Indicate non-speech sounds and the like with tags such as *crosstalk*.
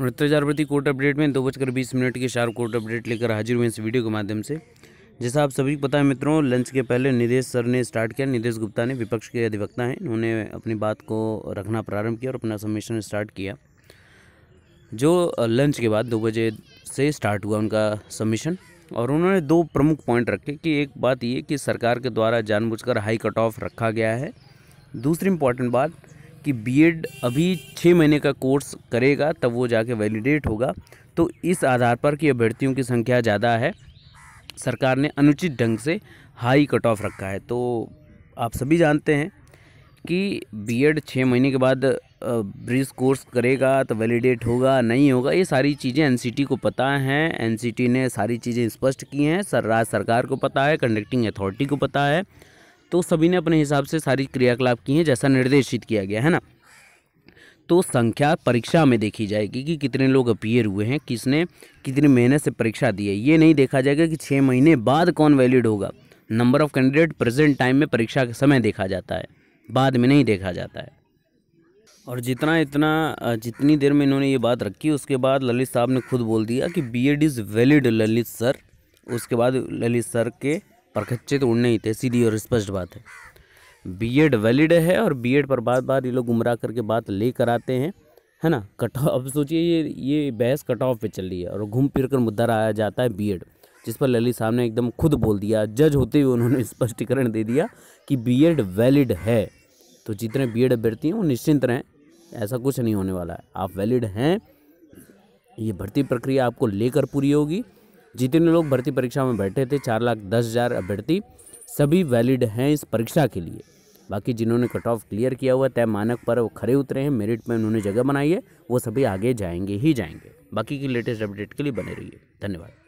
उनहत्तर हज़ार प्रति कोर्ट अपडेट में दो बजकर बीस मिनट के शार्प कोर्ट अपडेट लेकर हाजिर हुए इस वीडियो के माध्यम से जैसा आप सभी को पता है मित्रों लंच के पहले निदेश सर ने स्टार्ट किया निदेश गुप्ता ने विपक्ष के अधिवक्ता हैं उन्होंने अपनी बात को रखना प्रारंभ किया और अपना सबमिशन स्टार्ट किया जो लंच के बाद दो बजे से स्टार्ट हुआ उनका सबमिशन और उन्होंने दो प्रमुख पॉइंट रखे कि एक बात ये कि सरकार के द्वारा जानबूझकर हाई कट ऑफ रखा गया है दूसरी इंपॉर्टेंट बात कि बीएड अभी छः महीने का कोर्स करेगा तब वो जाके वैलिडेट होगा तो इस आधार पर कि अभ्यर्थियों की संख्या ज़्यादा है सरकार ने अनुचित ढंग से हाई कट ऑफ रखा है तो आप सभी जानते हैं कि बीएड छः महीने के बाद ब्रिज कोर्स करेगा तो वैलिडेट होगा नहीं होगा ये सारी चीज़ें एनसीटी को पता हैं एनसीटी ने सारी चीज़ें स्पष्ट की हैं सर राज्य सरकार को पता है कंडक्टिंग अथॉरिटी को पता है तो सभी ने अपने हिसाब से सारी क्रियाकलाप की हैं जैसा निर्देशित किया गया है ना तो संख्या परीक्षा में देखी जाएगी कि कितने लोग अपियर हुए हैं किसने कितनी मेहनत से परीक्षा दी है ये नहीं देखा जाएगा कि छः महीने बाद कौन वैलिड होगा number of candidate present time में परीक्षा के समय देखा जाता है बाद में नहीं देखा जाता है और जितना इतना जितनी देर में इन्होंने ये बात रखी उसके बाद ललित साहब ने खुद बोल दिया कि B Ed is valid Lalit sir उसके बाद ललित सर के प्रखच्चे तो उड़ने ही थे सीधी और स्पष्ट बात है बीएड वैलिड है और बीएड पर बार बार ये लोग गुमराह करके बात ले कर आते हैं है ना कट ऑफ अब सोचिए ये ये बहस कट ऑफ पर चल रही है और घूम फिर कर मुद्दा आया जाता है बीएड जिस पर ललित साहब ने एकदम खुद बोल दिया जज होते हुए उन्होंने *laughs* स्पष्टीकरण दे दिया कि बीएड वैलिड है तो जितने बीएड अभ्यर्थी हैं वो निश्चिंत रहें ऐसा कुछ नहीं होने वाला है आप वैलिड हैं ये भर्ती प्रक्रिया आपको लेकर पूरी होगी जितने लोग भर्ती परीक्षा में बैठे थे चार लाख दस हज़ार अभ्यर्थी सभी वैलिड हैं इस परीक्षा के लिए बाकी जिन्होंने कट ऑफ क्लियर किया हुआ तय मानक पर वो खड़े उतरे हैं मेरिट में उन्होंने जगह बनाई है वो सभी आगे जाएंगे ही जाएंगे बाकी की लेटेस्ट अपडेट के लिए बने रहिए धन्यवाद